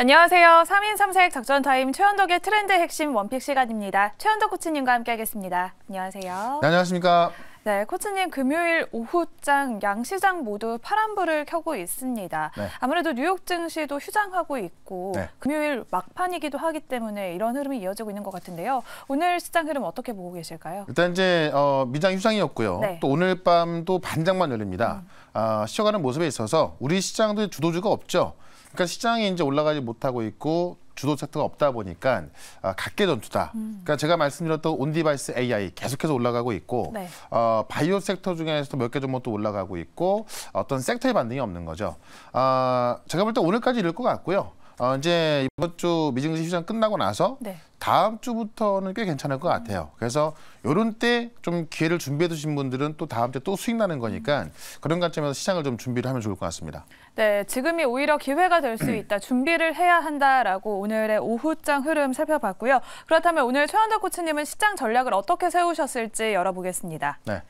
안녕하세요. 3인 3색 작전 타임 최현덕의 트렌드 핵심 원픽 시간입니다. 최현덕 코치님과 함께하겠습니다. 안녕하세요. 네, 안녕하십니까. 네, 코치님 금요일 오후장 양시장 모두 파란불을 켜고 있습니다. 네. 아무래도 뉴욕 증시도 휴장하고 있고 네. 금요일 막판이기도 하기 때문에 이런 흐름이 이어지고 있는 것 같은데요. 오늘 시장 흐름 어떻게 보고 계실까요? 일단 이제 어, 미장 휴장이었고요. 네. 또 오늘 밤도 반장만 열립니다. 음. 아, 쉬어가는 모습에 있어서 우리 시장도 주도주가 없죠. 그러니까 시장이 이제 올라가지 못하고 있고 주도 섹트가 없다 보니까 아, 각계 전투다. 음. 그러니까 제가 말씀드렸던 온디바이스 AI 계속해서 올라가고 있고 네. 어, 바이오 섹터 중에서도 몇개 종목 또 올라가고 있고 어떤 섹터의 반등이 없는 거죠. 아, 제가 볼 때 오늘까지 이럴 것 같고요. 어, 이제 이번 주 미증시 시장 끝나고 나서 네. 다음 주부터는 꽤 괜찮을 것 같아요. 그래서 요런 때 좀 기회를 준비해 두신 분들은 또 다음 주에 또 수익 나는 거니까 그런 관점에서 시장을 좀 준비를 하면 좋을 것 같습니다. 네, 지금이 오히려 기회가 될 수 있다. 준비를 해야 한다라고 오늘의 오후장 흐름 살펴봤고요. 그렇다면 오늘 최현덕 코치님은 시장 전략을 어떻게 세우셨을지 열어보겠습니다. 네.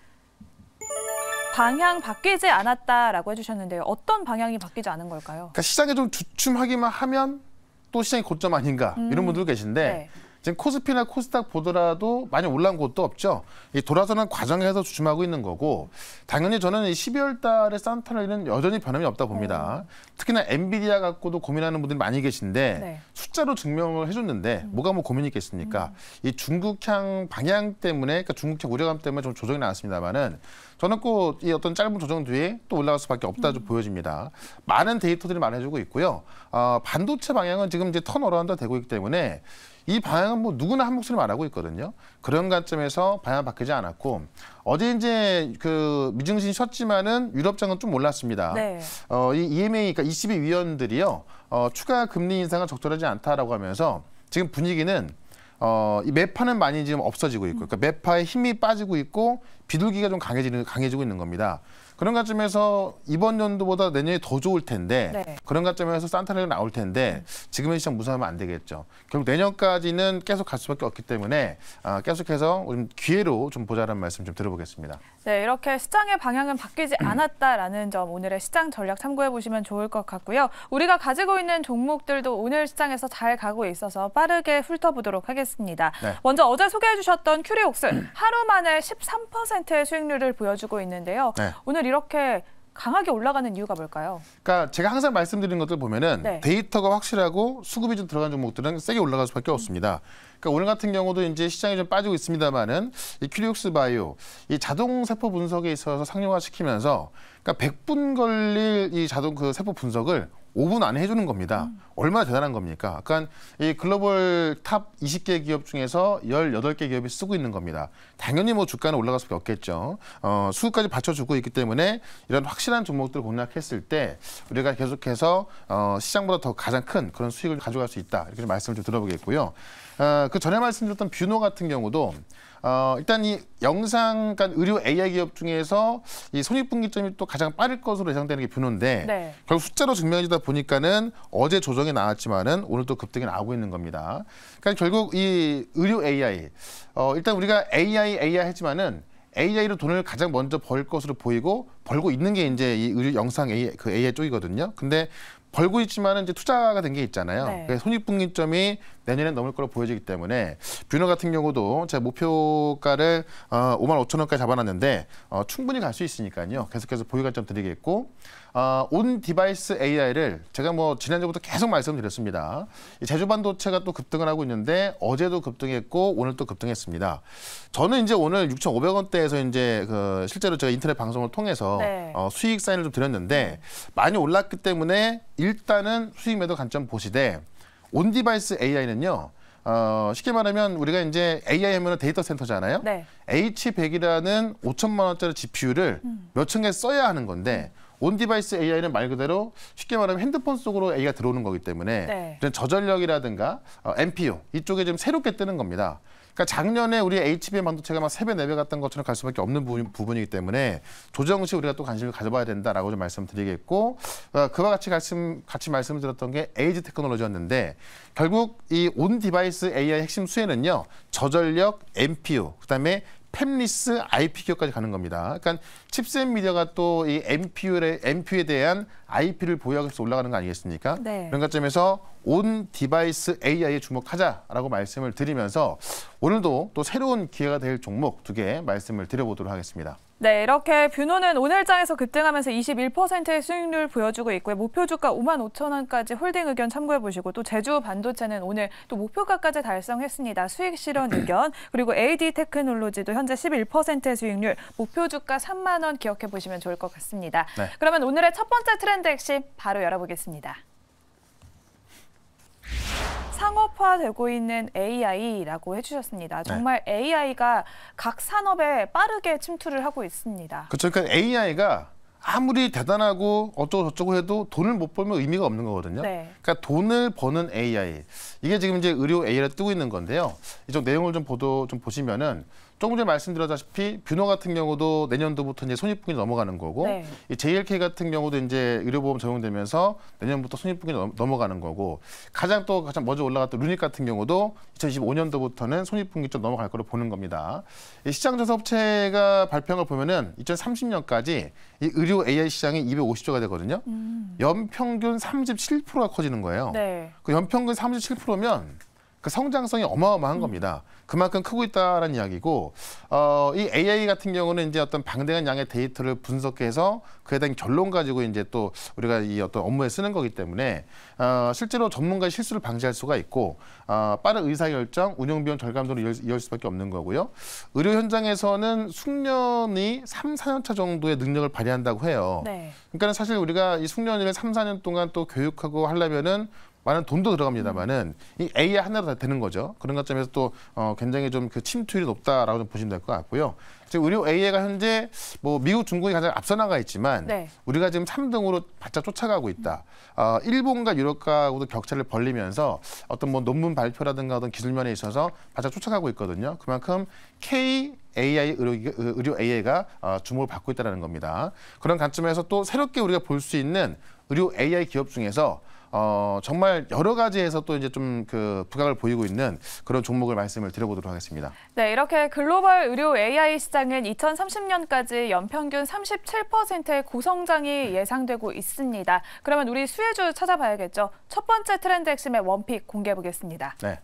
방향 바뀌지 않았다라고 해주셨는데요. 어떤 방향이 바뀌지 않은 걸까요? 그러니까 시장에 좀 주춤하기만 하면 또 시장의 고점 아닌가 음. 이런 분들 계신데 네. 지금 코스피나 코스닥 보더라도 많이 올라온 곳도 없죠. 이 돌아서는 과정에서 주춤하고 있는 거고 당연히 저는 이 12월 달에 산타는 여전히 변함이 없다 봅니다. 네. 특히나 엔비디아 갖고도 고민하는 분들이 많이 계신데 네. 숫자로 증명을 해줬는데 음. 뭐가 뭐 고민이 있겠습니까? 음. 이 중국향 방향 때문에 그러니까 중국향 우려감 때문에 좀 조정이 나왔습니다만은 저는 꼭 이 어떤 짧은 조정 뒤에 또 올라갈 수밖에 없다 좀 음. 보여집니다. 많은 데이터들이 말해주고 있고요. 어, 반도체 방향은 지금 이제 턴어라운드 되고 있기 때문에 이 방향은 뭐 누구나 한 목소리 말하고 있거든요. 그런 관점에서 방향 바뀌지 않았고 어제 이제 그 미증신이 쉬었지만은 유럽장은 좀 올랐습니다. 네. 어, 이 EMA 그러니까 22 위원들이요 어, 추가 금리 인상은 적절하지 않다라고 하면서 지금 분위기는 어, 이 매파는 많이 지금 없어지고 있고, 그러니까 매파의 힘이 빠지고 있고 비둘기가 좀 강해지는 강해지고 있는 겁니다. 그런 관점에서 이번 연도보다 내년이 더 좋을 텐데 네. 그런 관점에서 산타는 나올 텐데 네. 지금의 시장 무산하면 안 되겠죠. 결국 내년까지는 계속 갈 수밖에 없기 때문에 아, 계속해서 기회로 좀보자는 말씀 좀 들어보겠습니다. 네, 이렇게 시장의 방향은 바뀌지 음. 않았다라는 점 오늘의 시장 전략 참고해 보시면 좋을 것 같고요. 우리가 가지고 있는 종목들도 오늘 시장에서 잘 가고 있어서 빠르게 훑어보도록 하겠습니다. 네. 먼저 어제 소개해 주셨던 큐리옥스 하루 만에 13%의 수익률을 보여주고 있는데요. 네. 오늘 이렇게 강하게 올라가는 이유가 뭘까요? 그러니까 제가 항상 말씀드리는 것들 보면은 네. 데이터가 확실하고 수급이 좀 들어간 종목들은 세게 올라갈 수밖에 음. 없습니다. 그러니까 오늘 같은 경우도 이제 시장이 좀 빠지고 있습니다만은 이 큐리옥스 바이오 이 자동 세포 분석에 있어서 상용화시키면서 그러니까 100분 걸릴 이 자동 그 세포 분석을 5분 안에 해주는 겁니다. 음. 얼마나 대단한 겁니까? 그러니까 이 글로벌 탑 20개 기업 중에서 18개 기업이 쓰고 있는 겁니다. 당연히 뭐 주가는 올라갈 수밖에 없겠죠. 어, 수급까지 받쳐주고 있기 때문에 이런 확실한 종목들을 공략했을 때 우리가 계속해서 어, 시장보다 더 가장 큰 그런 수익을 가져갈 수 있다. 이렇게 좀 말씀을 좀 들어보겠고요. 어, 그 전에 말씀드렸던 뷰노 같은 경우도 어, 일단 이 영상 간 그러니까 의료 AI 기업 중에서 이 손익분기점이 또 가장 빠를 것으로 예상되는 게 뷰노인데 네. 결국 숫자로 증명해지다 보니까는 어제 조정이 나왔지만은 오늘 도 급등이 나오고 있는 겁니다. 그러니까 결국 이 의료 AI 어, 일단 우리가 AI AI 했지만은 AI로 돈을 가장 먼저 벌 것으로 보이고 벌고 있는 게 이제 이 의료 영상 AI 그 AI 쪽이거든요. 근데 벌고 있지만 은 이제 투자가 된 게 있잖아요. 네. 손익분기점이 내년에 넘을 거로 보여지기 때문에 뷰너 같은 경우도 제 목표가를 어, 5만 5천 원까지 잡아놨는데 어, 충분히 갈 수 있으니까요. 계속해서 보유 가점 드리겠고 어, 온 디바이스 AI를 제가 뭐 지난주부터 계속 말씀드렸습니다. 제조 반도체가 또 급등을 하고 있는데 어제도 급등했고 오늘 도 급등했습니다. 저는 이제 오늘 6,500원대에서 이제 그 실제로 제가 인터넷 방송을 통해서 네. 어, 수익 사인을 좀 드렸는데 많이 올랐기 때문에 일단은 수익 매도 관점 보시되 온 디바이스 AI는요. 어, 쉽게 말하면 우리가 이제 AI 하면 데이터 센터잖아요. 네. H100이라는 5천만 원짜리 GPU를 음. 몇천 개 써야 하는 건데 온 디바이스 AI는 말 그대로 쉽게 말하면 핸드폰 속으로 AI가 들어오는 거기 때문에 네. 저전력이라든가 어, MPU 이쪽에 좀 새롭게 뜨는 겁니다. 그러니까 작년에 우리 HBM 반도체가 막세배네배 네 갔던 것처럼 갈 수밖에 없는 부분, 이기 때문에 조정 시 우리가 또 관심을 가져봐야 된다라고 좀 말씀드리겠고 어, 그와 같이 말씀, 같이 말씀드렸던 게 에이지 테크놀로지였는데 결국 이 온 디바이스 AI 핵심 수혜는요. 저전력, MPU, 그다음에 팹리스 IP 기업까지 가는 겁니다. 그러니까 칩셋 미디어가 또이 MPU에, MPU에 대한 IP를 보유하면서 올라가는 거 아니겠습니까? 네. 그런 관점에서 온 디바이스 AI에 주목하자라고 말씀을 드리면서 오늘도 또 새로운 기회가 될 종목 두 개 말씀을 드려보도록 하겠습니다. 네, 이렇게 뷰노는 오늘장에서 급등하면서 21%의 수익률 보여주고 있고요. 목표 주가 5만 5천 원까지 홀딩 의견 참고해 보시고 또 제주 반도체는 오늘 또 목표가까지 달성했습니다. 수익 실현 의견 그리고 AD 테크놀로지도 현재 11%의 수익률 목표 주가 3만 원 기억해 보시면 좋을 것 같습니다. 네. 그러면 오늘의 첫 번째 트렌드 핵심 바로 열어보겠습니다. 상업화되고 있는 AI라고 해주셨습니다. 네. 정말 네. AI가 각 산업에 빠르게 침투를 하고 있습니다. 그렇죠. 그러니까 AI가 아무리 대단하고 어쩌고 저쩌고 해도 돈을 못 벌면 의미가 없는 거거든요. 네. 그러니까 돈을 버는 AI 이게 지금 이제 의료 a i 를 뜨고 있는 건데요. 이쪽 내용을 좀 보도 좀 보시면은 조금 전에 말씀드렸다시피 뷰너 같은 경우도 내년도부터 이제 손익분기 넘어가는 거고 네. 이 JLK 같은 경우도 이제 의료보험 적용되면서 내년부터 손익분기 넘어가는 거고 가장 또 가장 먼저 올라갔던 루닉 같은 경우도 2025년도부터는 손익분기 좀 넘어갈 거로 보는 겁니다. 이 시장조사 업체가 발표한 걸 보면은 2030년까지 이 의료 AI 시장이 250조가 되거든요. 음. 연평균 37%가 커지는 거예요. 네. 그 연평균 37%면 그 성장성이 어마어마한 음. 겁니다. 그만큼 크고 있다라는 이야기고 어, 이 AI 같은 경우는 이제 어떤 방대한 양의 데이터를 분석해서 그에 대한 결론 가지고 이제 또 우리가 이 어떤 업무에 쓰는 거기 때문에 어, 실제로 전문가의 실수를 방지할 수가 있고 어, 빠른 의사결정, 운영비용 절감도를 이어 이을 수밖에 없는 거고요. 의료 현장에서는 숙련이 3, 4년차 정도의 능력을 발휘한다고 해요. 네. 그러니까 사실 우리가 이숙련을를 3, 4년 동안 또 교육하고 하려면은 많은 돈도 들어갑니다만은 이 AI 하나로 다 되는 거죠. 그런 관점에서 또 어, 굉장히 좀 그 침투율이 높다라고 좀 보시면 될 것 같고요. 지금 의료 AI가 현재 뭐 미국, 중국이 가장 앞서 나가 있지만 네. 우리가 지금 3등으로 바짝 쫓아가고 있다. 어, 일본과 유럽과도 격차를 벌리면서 어떤 뭐 논문 발표라든가 어떤 기술면에 있어서 바짝 쫓아가고 있거든요. 그만큼 K AI 의료, 의료 AI가 어, 주목을 받고 있다는 겁니다. 그런 관점에서 또 새롭게 우리가 볼 수 있는 의료 AI 기업 중에서 어, 정말 여러 가지에서 또 이제 좀 그 부각을 보이고 있는 그런 종목을 말씀을 드려보도록 하겠습니다. 네, 이렇게 글로벌 의료 AI 시장은 2030년까지 연평균 37%의 고성장이 예상되고 있습니다. 그러면 우리 수혜주 찾아봐야겠죠. 첫 번째 트렌드 핵심의 원픽 공개해 보겠습니다. 네.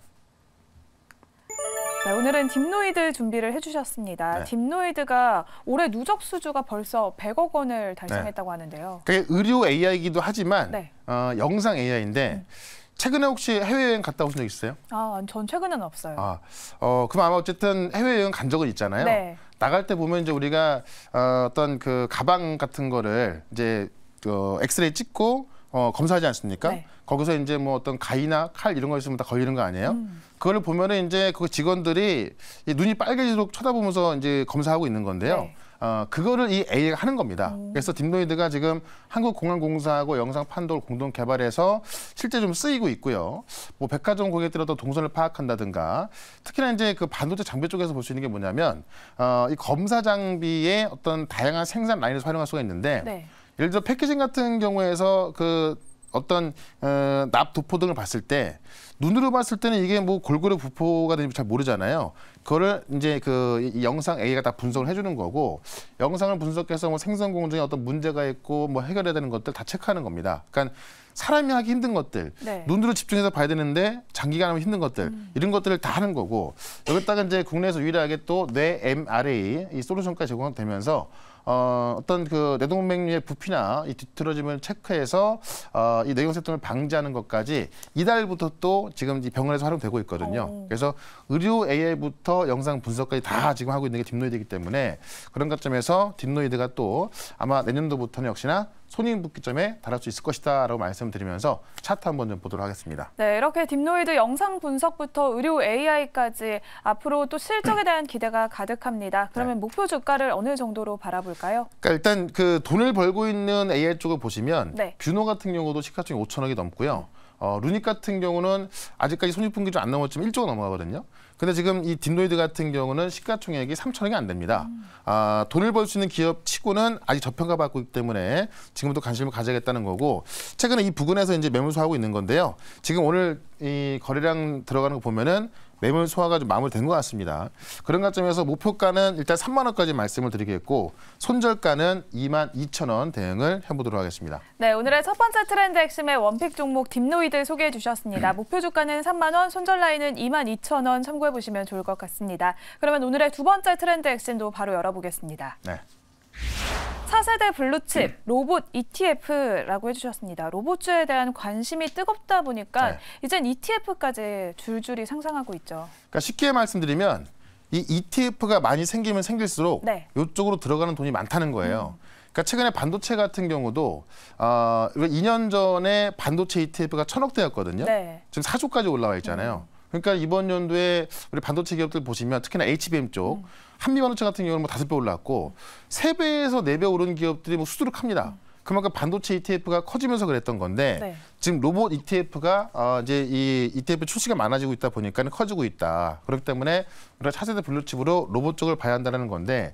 네, 오늘은 딥노이드 준비를 해주셨습니다. 네. 딥노이드가 올해 누적 수주가 벌써 100억 원을 달성했다고 하는데요. 네. 그게 의료 AI이기도 하지만 네. 어, 영상 AI인데 음. 최근에 혹시 해외여행 갔다 오신 적 있어요? 아, 전최근에는 없어요. 아, 어, 그럼 아마 어쨌든 해외여행 간 적은 있잖아요. 네. 나갈 때 보면 이제 우리가 어, 어떤 그 가방 같은 거를 이제 어, 엑스레이 찍고 어, 검사하지 않습니까? 네. 거기서 이제 뭐 어떤 가위나 칼 이런 거 있으면 다 걸리는 거 아니에요? 음. 그걸 보면은 이제 그 직원들이 눈이 빨개지도록 쳐다보면서 이제 검사하고 있는 건데요. 네. 어, 그거를 이 AI가 하는 겁니다. 오. 그래서 딥노이드가 지금 한국공항공사하고 영상판도를 공동 개발해서 실제 좀 쓰이고 있고요. 뭐 백화점 고객들 어떤 동선을 파악한다든가 특히나 이제 그 반도체 장비 쪽에서 볼 수 있는 게 뭐냐면 어, 이 검사 장비의 어떤 다양한 생산 라인을 활용할 수가 있는데 네. 예를 들어 패키징 같은 경우에서 그 어떤 어, 납 도포 등을 봤을 때 눈으로 봤을 때는 이게 뭐 골고루 부포가 되는지 잘 모르잖아요. 그거를 이제 그 영상 A가 다 분석을 해주는 거고 영상을 분석해서 뭐 생성 공정에 어떤 문제가 있고 뭐 해결해야 되는 것들 다 체크하는 겁니다. 그러니까 사람이 하기 힘든 것들, 네. 눈으로 집중해서 봐야 되는데 장기간 하면 힘든 것들 음. 이런 것들을 다 하는 거고 여기다가 이제 국내에서 유일하게 또 뇌 MRA 이 솔루션까지 제공되면서 어, 어떤 그 내동맥류의 부피나 이 뒤틀어짐을 체크해서 어, 이뇌경색통을 방지하는 것까지 이달부터 또 지금 이 병원에서 활용되고 있거든요. 오. 어, 어. 그래서 의료 AI부터 영상 분석까지 다 지금 하고 있는 게 딥노이드이기 때문에 그런 관점에서 딥노이드가 또 아마 내년도부터는 역시나 손익분기점에 달할 수 있을 것이다라고 말씀드리면서 차트 한번 좀 보도록 하겠습니다. 네, 이렇게 딥노이드 영상 분석부터 의료 AI까지 앞으로 또 실적에 대한 기대가 가득합니다. 그러면 네. 목표 주가를 어느 정도로 바라볼까요? 볼까요? 그러니까 일단 그 돈을 벌고 있는 AI 쪽을 보시면 네. 뷰노 같은 경우도 시가총액 5천억이 넘고요. 어, 루닉 같은 경우는 아직까지 손익분기 좀 안 넘었지만 1조가 넘어가거든요. 근데 지금 이딥노이드 같은 경우는 시가총액이 3천억이 안 됩니다. 음. 아, 돈을 벌 수 있는 기업 치고는 아직 저평가받고 있기 때문에 지금도 관심을 가져야겠다는 거고 최근에 이 부근에서 이제 매물수하고 있는 건데요. 지금 오늘 이 거래량 들어가는 거 보면은 매물 소화가 좀 마무리된 것 같습니다. 그런 관점에서 목표가는 일단 3만 원까지 말씀을 드리겠고 손절가는 2만 2천 원 대응을 해보도록 하겠습니다. 네, 오늘의 첫 번째 트렌드 핵심의 원픽 종목 딥노이드 소개해 주셨습니다. 음. 목표 주가는 3만 원, 손절 라인은 2만 2천 원 참고해 보시면 좋을 것 같습니다. 그러면 오늘의 두 번째 트렌드 핵심도 바로 열어보겠습니다. 네. 4세대 블루칩 로봇 ETF라고 해주셨습니다. 로봇주에 대한 관심이 뜨겁다 보니까 네. 이젠 ETF까지 줄줄이 상상하고 있죠. 그러니까 쉽게 말씀드리면 이 ETF가 많이 생기면 생길수록 네. 이쪽으로 들어가는 돈이 많다는 거예요. 음. 그러니까 최근에 반도체 같은 경우도 어, 2년 전에 반도체 ETF가 천억 대였거든요. 네. 지금 사조까지 올라와 있잖아요. 음. 그러니까 이번 연도에 우리 반도체 기업들 보시면 특히나 HBM 쪽 음. 한미 반도체 같은 경우는 뭐 다섯 배 올랐고 세 배에서 네 배 오른 기업들이 뭐 수두룩합니다. 그만큼 반도체 ETF가 커지면서 그랬던 건데 네. 지금 로봇 ETF가 어, 이제 이 ETF 출시가 많아지고 있다 보니까 는 커지고 있다. 그렇기 때문에 우리가 차세대 블루칩으로 로봇 쪽을 봐야 한다는 건데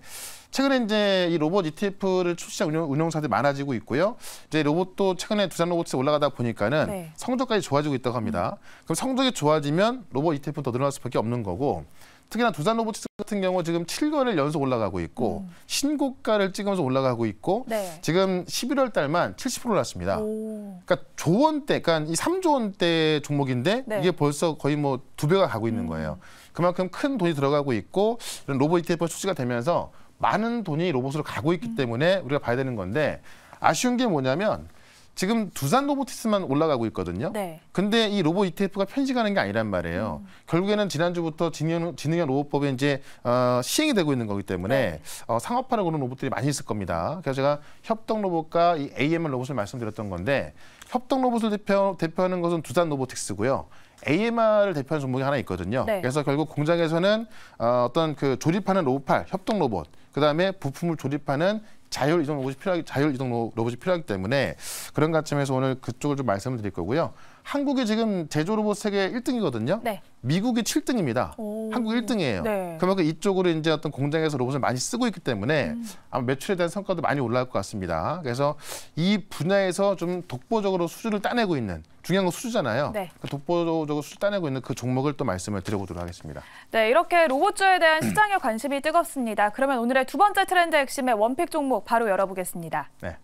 최근에 이제 이 로봇 ETF를 출시한 운영, 사들이 많아지고 있고요. 이제 로봇도 최근에 두산 로봇이 올라가다 보니까는 네. 성적까지 좋아지고 있다고 합니다. 음. 그럼 성적이 좋아지면 로봇 ETF 는더 늘어날 수밖에 없는 거고 특히나 두산 로봇 같은 경우 지금 7월월 연속 올라가고 있고 음. 신고가를 찍으면서 올라가고 있고 네. 지금 11월 달만 70% 올랐습니다. 그러니까 조원대, 그러니까 이 3조 원대 종목인데 네. 이게 벌써 거의 뭐 두 배가 가고 있는 음. 거예요. 그만큼 큰 돈이 들어가고 있고 이런 로봇 ETF 가 출시가 되면서 많은 돈이 로봇으로 가고 있기 음. 때문에 우리가 봐야 되는 건데 아쉬운 게 뭐냐면 지금 두산 로보티스만 올라가고 있거든요. 네. 근데 이 로봇 ETF가 편식하는 게 아니란 말이에요. 음. 결국에는 지난주부터 진흥형, 진흥형 로봇법이 이제 어, 시행이 되고 있는 거기 때문에 네. 어, 상업화를 고는 로봇들이 많이 있을 겁니다. 그래서 제가 협동 로봇과 이 AMR 로봇을 말씀드렸던 건데 협동 로봇을 대표, 대표하는 것은 두산 로보틱스고요. AMR을 대표하는 종목이 하나 있거든요. 네. 그래서 결국 공장에서는 어, 어떤 그 조립하는 로봇팔, 협동 로봇 그다음에 부품을 조립하는 자율 이동 로봇이 필요하기 자율 이동 로봇이 필요하기 때문에 그런 관점에서 오늘 그쪽을 좀 말씀을 드릴 거고요. 한국이 지금 제조 로봇 세계 1등이거든요. 네. 미국이 7등입니다. 오. 한국 1등이에요. 네. 그러면 이쪽으로 이제 어떤 공장에서 로봇을 많이 쓰고 있기 때문에 음. 아마 매출에 대한 성과도 많이 올라올 것 같습니다. 그래서 이 분야에서 좀 독보적으로 수주를 따내고 있는 중요한 건 수주잖아요. 네. 그 독보적으로 수주 따내고 있는 그 종목을 또 말씀을 드려보도록 하겠습니다. 네, 이렇게 로봇주에 대한 시장의 관심이 뜨겁습니다. 그러면 오늘의 두 번째 트렌드 핵심의 원픽 종목 바로 열어보겠습니다. 네.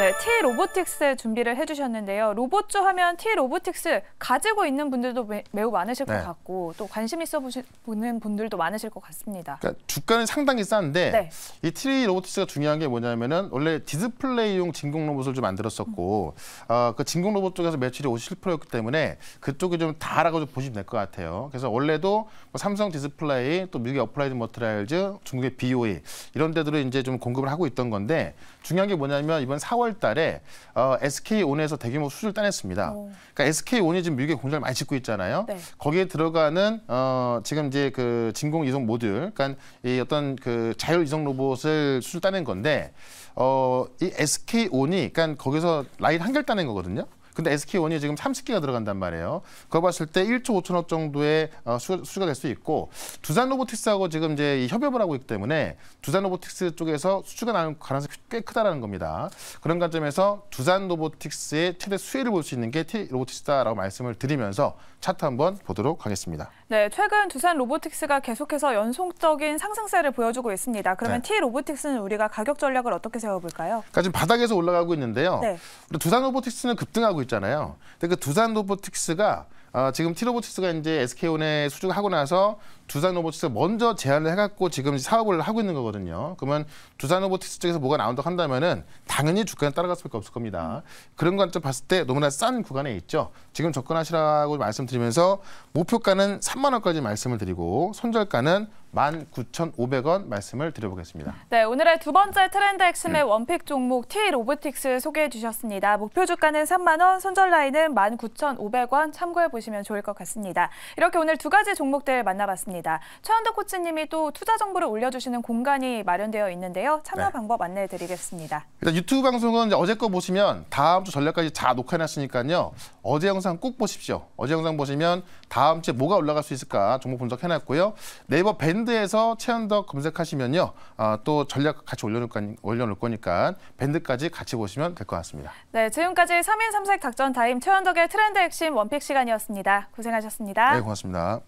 네, T 로보틱스 준비를 해주셨는데요. 로봇주 하면 T 로보틱스 가지고 있는 분들도 매, 우 많으실 것 네. 같고 또 관심 있어 보는 분들도 많으실 것 같습니다. 그러니까 주가는 상당히 싼데 네. 이 T 로보틱스가 중요한 게 뭐냐면은 원래 디스플레이용 진공 로봇을 좀 만들었었고 음. 어, 그 진공 로봇 쪽에서 매출이 57%였기 때문에 그쪽이 좀 다라고 좀 보시면 될 것 같아요. 그래서 원래도 뭐 삼성 디스플레이 또 미국의 어플라이드 머트라이즈 중국의 BOE 이런 데들을 이제 좀 공급을 하고 있던 건데 중요한 게 뭐냐면 이번 4월 달에 어, SK온에서 대규모 수주를 따냈습니다. 오. 그러니까 SK온이 지금 미국에 공장을 많이 짓고 있잖아요. 네. 거기에 들어가는 어, 지금 이제 그 진공 이송 모듈, 그러니까 이 어떤 그 자율 이송 로봇을 수주 따낸 건데 어, 이 SK온이 그러니까 거기서 라인 한결 따낸 거거든요. 근데 SK1이 지금 30기가 들어간단 말이에요. 그거 봤을 때 1조 5천억 정도의 어, 수, 수가될 수 있고 두산 로보틱스하고 지금 이제 협업을 하고 있기 때문에 두산 로보틱스 쪽에서 수주가 나는 가능성이 꽤 크다라는 겁니다. 그런 관점에서 두산 로보틱스의 최대 수혜를 볼 수 있는 게 T 로보틱스다라고 말씀을 드리면서 차트 한번 보도록 하겠습니다. 네, 최근 두산 로보틱스가 계속해서 연속적인 상승세를 보여주고 있습니다. 그러면 네. T 로보틱스는 우리가 가격 전략을 어떻게 세워볼까요? 그러니까 지금 바닥에서 올라가고 있는데요. 네. 두산 로보틱스는 급등하고 있잖아요. 근데 그 두산 로보틱스가 어, 지금 T 로보틱스가 이제 SK온에 수주하고 나서 두산 로보틱스 먼저 제안을 해갖고 지금 사업을 하고 있는 거거든요. 그러면 두산 로보틱스 쪽에서 뭐가 나온다고 한다면은 당연히 주가는 따라갈 수밖에 없을 겁니다. 음. 그런 관점 봤을 때 너무나 싼 구간에 있죠. 지금 접근하시라고 말씀드리면서 목표가는 3만 원까지 말씀을 드리고 손절가는 19,500원 말씀을 드려보겠습니다. 네, 오늘의 두 번째 트렌드 핵심의 네. 원픽 종목 T 로보틱스 소개해 주셨습니다. 목표 주가는 3만 원, 손절 라인은 19,500원 참고해 보시면 좋을 것 같습니다. 이렇게 오늘 두 가지 종목들 만나봤습니다. 있습니다. 최현덕 코치님이 또 투자 정보를 올려주시는 공간이 마련되어 있는데요. 참여 네. 방법 안내해 드리겠습니다. 일단 유튜브 방송은 어제 거 보시면 다음 주 전략까지 다 녹화해놨으니까요. 어제 영상 꼭 보십시오. 어제 영상 보시면 다음 주에 뭐가 올라갈 수 있을까 종목 분석해놨고요. 네이버 밴드에서 최현덕 검색하시면요. 아, 또 전략 같이 올려놓을, 거 올려놓을 거니까 밴드까지 같이 보시면 될 것 같습니다. 네, 지금까지 3인 3색 닥전 타임 최현덕의 트렌드 핵심 원픽 시간이었습니다. 고생하셨습니다. 네, 고맙습니다.